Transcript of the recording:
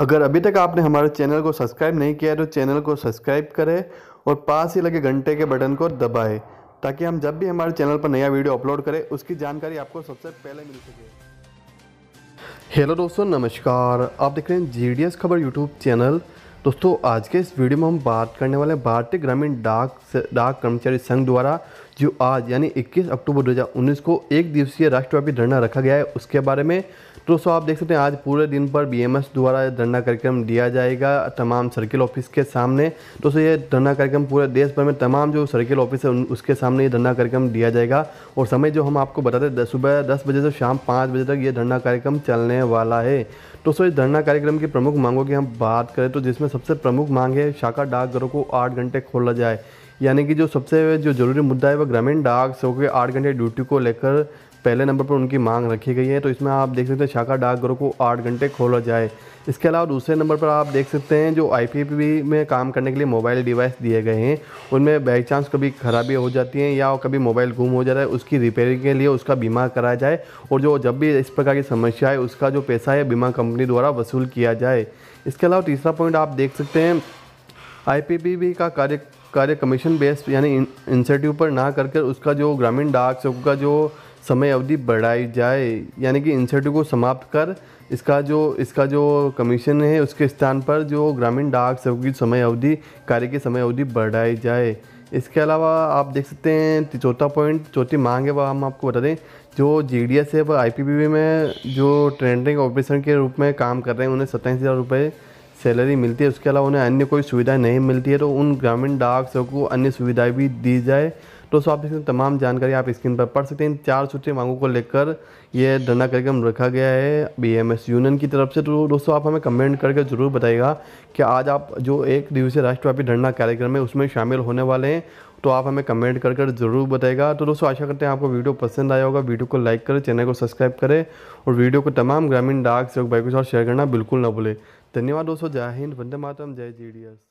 अगर अभी तक आपने हमारे चैनल को सब्सक्राइब नहीं किया है तो चैनल को सब्सक्राइब करें और पास ही लगे घंटे के बटन को दबाएं ताकि हम जब भी हमारे चैनल पर नया वीडियो अपलोड करें उसकी जानकारी आपको सबसे पहले मिल सके हेलो दोस्तों नमस्कार आप देख रहे हैं जी खबर यूट्यूब चैनल दोस्तों आज के इस वीडियो में हम बात करने वाले भारतीय ग्रामीण डाक डाक कर्मचारी संघ द्वारा जो आज यानी 21 अक्टूबर 2019 को एक दिवसीय राष्ट्रव्यापी धरना रखा गया है उसके बारे में तो दोस्तों आप देख सकते हैं आज पूरे दिन पर बीएमएस द्वारा धरना कार्यक्रम दिया जाएगा तमाम सर्किल ऑफिस के सामने दोस्तों ये धरना कार्यक्रम पूरे देश भर में तमाम जो सर्किल ऑफिस है उसके सामने ये धरना कार्यक्रम दिया जाएगा और समय जो हम आपको बताते हैं सुबह दस बजे से शाम पाँच बजे तक ये धरना कार्यक्रम चलने वाला है दोस्तों इस धरना कार्यक्रम की प्रमुख मांगों की हम बात करें तो जिसमें सबसे प्रमुख मांग है शाखा डाकघरों को आठ घंटे खोला जाए यानी कि जो सबसे जो ज़रूरी मुद्दा है वह ग्रामीण डाक सेवकों के आठ घंटे ड्यूटी को लेकर पहले नंबर पर उनकी मांग रखी गई है तो इसमें आप देख सकते हैं शाखा डाकघरों को आठ घंटे खोला जाए इसके अलावा दूसरे नंबर पर आप देख सकते हैं जो आई में काम करने के लिए मोबाइल डिवाइस दिए गए हैं उनमें बाई चांस कभी खराबी हो जाती है या कभी मोबाइल गुम हो जा रहा है उसकी रिपेयरिंग के लिए उसका बीमा कराया जाए और जो जब भी इस प्रकार की समस्या है उसका जो पैसा है बीमा कंपनी द्वारा वसूल किया जाए इसके अलावा तीसरा पॉइंट आप देख सकते हैं आई का कार्य कार्य कमीशन बेस्ड यानी इंसेंटिव पर ना करके उसका जो ग्रामीण डाक सेवकों का जो समय अवधि बढ़ाई जाए यानी कि इंसेंटिव को समाप्त कर इसका जो इसका जो कमीशन है उसके स्थान पर जो ग्रामीण डाक सेवक की समय अवधि कार्य की समय अवधि बढ़ाई जाए इसके अलावा आप देख सकते हैं चौथा पॉइंट चौथी मांग है वह हम आपको बता दें जो जी डी एस है वह आई पी पी में जो ट्रेंडिंग ऑपरेशन के रूप में काम कर रहे हैं उन्हें सत्ताईस हज़ार रुपये सैलरी मिलती है उसके अलावा उन्हें अन्य कोई सुविधाएं नहीं मिलती है तो उन ग्रामीण डाक सबको अन्य सुविधाएं भी दी जाए दोस्तों आप इसमें तमाम जानकारी आप स्क्रीन पर पढ़ सकते हैं इन चार सूत्रीय मांगों को लेकर यह धरना कार्यक्रम रखा गया है बी एम एस यूनियन की तरफ से तो दोस्तों आप हमें कमेंट करके ज़रूर बताइएगा कि आज आप जो एक दिवसीय राष्ट्रव्यापी धरना कार्यक्रम है उसमें शामिल होने वाले हैं तो आप हमें कमेंट कर कर ज़रूर बताएगा तो दोस्तों आशा करते हैं आपको वीडियो पसंद आया होगा वीडियो को लाइक करें चैनल को सब्सक्राइब करें और वीडियो को तमाम ग्रामीण डाक सेवक भाई के साथ शेयर करना बिल्कुल ना भूलें धन्यवाद दोस्तों जय हिंद वंदे मातम जय जी